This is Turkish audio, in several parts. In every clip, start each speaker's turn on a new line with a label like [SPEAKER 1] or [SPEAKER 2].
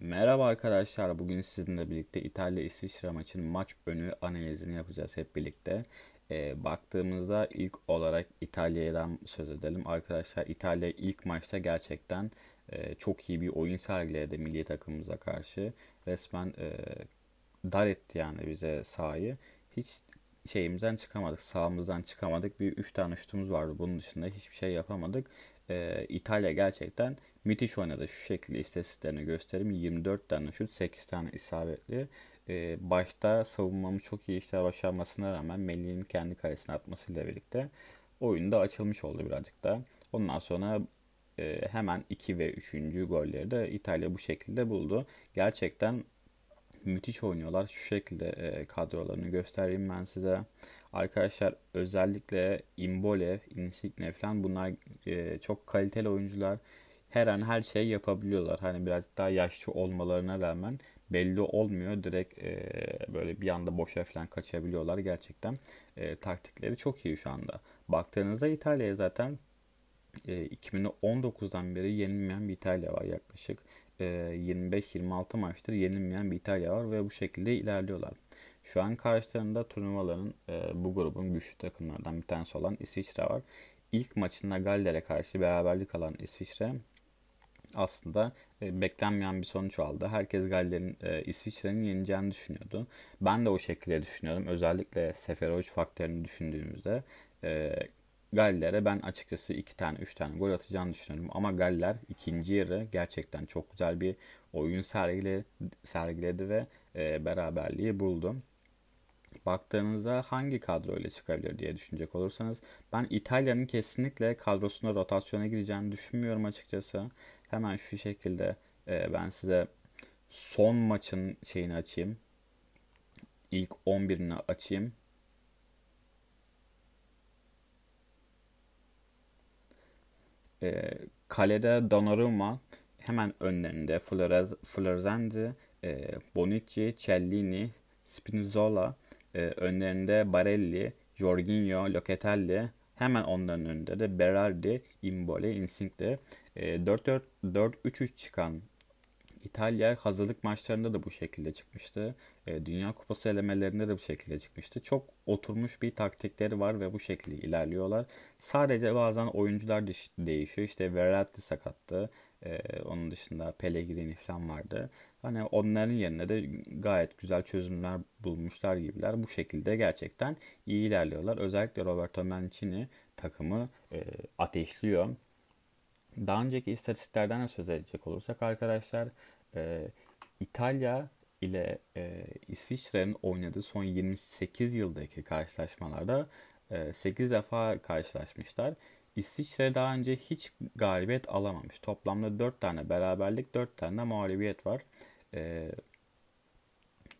[SPEAKER 1] Merhaba arkadaşlar. Bugün sizinle birlikte İtalya-İsviçre maçının maç önü analizini yapacağız hep birlikte. E, baktığımızda ilk olarak İtalya'dan söz edelim. Arkadaşlar İtalya ilk maçta gerçekten e, çok iyi bir oyun sergiledi milli takımımıza karşı. Resmen e, dar etti yani bize sahayı. Hiç şeyimizden çıkamadık, sağımızdan çıkamadık. Bir 3 tane şutumuz vardı. Bunun dışında hiçbir şey yapamadık e, İtalya gerçekten müthiş oynadı. Şu şekilde istatistiklerini göstereyim. 24 tane şut, 8 tane isabetli. E, başta savunmamız çok iyi işler başarmasına rağmen Melih'in kendi kalesine atmasıyla birlikte oyunda açılmış oldu birazcık da. Ondan sonra e, hemen 2 ve 3. golleri de İtalya bu şekilde buldu. Gerçekten müthiş oynuyorlar. Şu şekilde e, kadrolarını göstereyim ben size. Arkadaşlar özellikle Imbole, Insigne falan bunlar e, çok kaliteli oyuncular. Her an her şeyi yapabiliyorlar. Hani birazcık daha yaşlı olmalarına rağmen belli olmuyor. Direkt e, böyle bir anda boşa falan kaçabiliyorlar gerçekten. E, taktikleri çok iyi şu anda. Baktığınızda İtalya'ya zaten e, 2019'dan beri yenilmeyen bir İtalya var yaklaşık. 25-26 ee, maçtır yenilmeyen bir İtalya var ve bu şekilde ilerliyorlar. Şu an karşılarında turnuvaların e, bu grubun güçlü takımlardan bir tanesi olan İsviçre var. İlk maçında Galler'e karşı beraberlik alan İsviçre aslında e, beklenmeyen bir sonuç aldı. Herkes Galler'in e, İsviçre'nin yeneceğini düşünüyordu. Ben de o şekilde düşünüyorum. Özellikle Seferovic faktörünü düşündüğümüzde Galler'e ben açıkçası 2 tane 3 tane gol atacağını düşünüyorum. Ama Galler ikinci yarı gerçekten çok güzel bir oyun sergiledi, sergiledi ve e, beraberliği buldu. Baktığınızda hangi kadro öyle çıkabilir diye düşünecek olursanız ben İtalya'nın kesinlikle kadrosunda rotasyona gireceğini düşünmüyorum açıkçası. Hemen şu şekilde e, ben size son maçın şeyini açayım. İlk 11'ini açayım. E, kalede Donnarumma hemen önlerinde Florez, Florenzi, e, Bonucci, Cellini, Spinazzola, e, önlerinde Barelli, Jorginho, Locatelli, hemen onların önünde de Berardi, Imbole, Insigne, e, 4-4-3-3 çıkan İtalya hazırlık maçlarında da bu şekilde çıkmıştı. E, Dünya Kupası elemelerinde de bu şekilde çıkmıştı. Çok oturmuş bir taktikleri var ve bu şekilde ilerliyorlar. Sadece bazen oyuncular değişiyor. İşte Verratti sakattı. E, onun dışında Pellegrini falan vardı. Hani onların yerine de gayet güzel çözümler bulmuşlar gibiler. Bu şekilde gerçekten iyi ilerliyorlar. Özellikle Roberto Mancini takımı e, ateşliyor. Daha önceki istatistiklerden de söz edecek olursak arkadaşlar e, İtalya ile e, İsviçre'nin oynadığı son 28 yıldaki karşılaşmalarda e, 8 defa karşılaşmışlar. İsviçre daha önce hiç galibiyet alamamış. Toplamda 4 tane beraberlik, 4 tane de mağlubiyet var. E,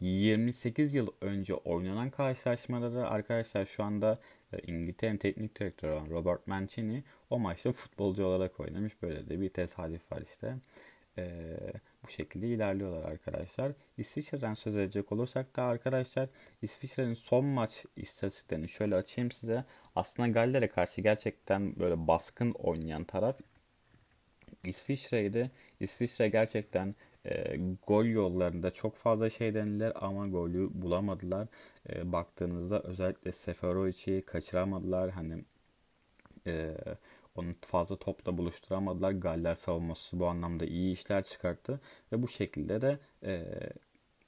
[SPEAKER 1] 28 yıl önce oynanan karşılaşmada da arkadaşlar şu anda e, İngiltere'nin teknik direktörü olan Robert Mancini o maçta futbolcu olarak oynamış. Böyle de bir tesadüf var işte. Ee, bu şekilde ilerliyorlar arkadaşlar. İsviçre'den söz edecek olursak da arkadaşlar İsviçre'nin son maç istatistiklerini şöyle açayım size. Aslında Galler'e karşı gerçekten böyle baskın oynayan taraf İsviçre'ydi. İsviçre gerçekten e, gol yollarında çok fazla şey denediler ama golü bulamadılar. E, baktığınızda özellikle Seferovic'i kaçıramadılar. Hani e, onu fazla topla buluşturamadılar. Galler savunması bu anlamda iyi işler çıkarttı ve bu şekilde de e,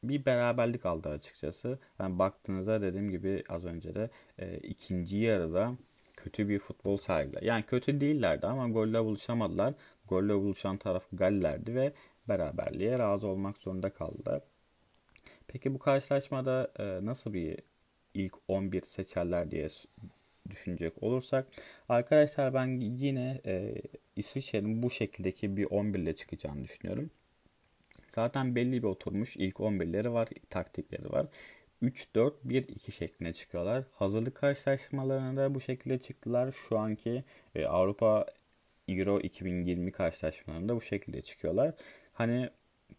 [SPEAKER 1] bir beraberlik aldı açıkçası. Yani baktığınızda dediğim gibi az önce de e, ikinci yarıda kötü bir futbol sergiler. Yani kötü değillerdi ama golle buluşamadılar. Golle buluşan taraf Galler'di ve beraberliğe razı olmak zorunda kaldı. Peki bu karşılaşmada e, nasıl bir ilk 11 seçerler diye düşünecek olursak arkadaşlar ben yine e, İsviçre'nin bu şekildeki bir 11 ile çıkacağını düşünüyorum. Zaten belli bir oturmuş ilk 11'leri var, taktikleri var. 3-4-1-2 şeklinde çıkıyorlar. Hazırlık karşılaşmalarına da bu şekilde çıktılar. Şu anki e, Avrupa Euro 2020 karşılaşmalarında bu şekilde çıkıyorlar. Hani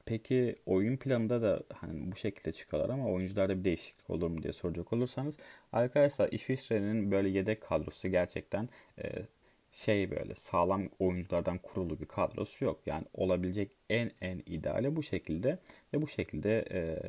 [SPEAKER 1] peki oyun planında da hani bu şekilde çıkıyorlar ama oyuncularda bir değişiklik olur mu diye soracak olursanız arkadaşlar İsviçre'nin böyle yedek kadrosu gerçekten e, şey böyle sağlam oyunculardan kurulu bir kadrosu yok. Yani olabilecek en en ideali bu şekilde ve bu şekilde e,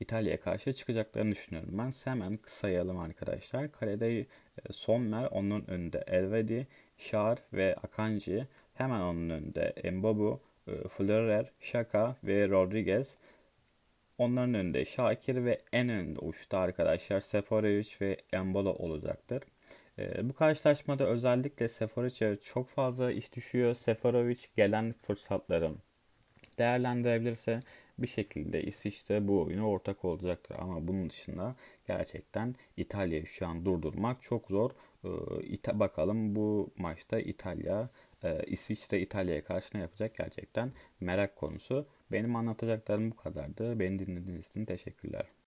[SPEAKER 1] İtalya'ya karşı çıkacaklarını düşünüyorum. Ben hemen sayalım arkadaşlar. Kalede e, Sommer onun önünde Elvedi, Şar ve Akanji. Hemen onun önünde Mbabu, e, Florer, Şaka ve Rodriguez. Onların önünde Şakir ve en önde uçta arkadaşlar Seferovic ve Embolo olacaktır. E, bu karşılaşmada özellikle Seferovic'e çok fazla iş düşüyor. Seferovic gelen fırsatları değerlendirebilirse bir şekilde İsviçre bu oyuna ortak olacaktır. Ama bunun dışında gerçekten İtalya'yı şu an durdurmak çok zor. E, İta bakalım bu maçta İtalya ee, İsviçre İtalya'ya karşı ne yapacak gerçekten merak konusu. Benim anlatacaklarım bu kadardı. Beni dinlediğiniz için teşekkürler.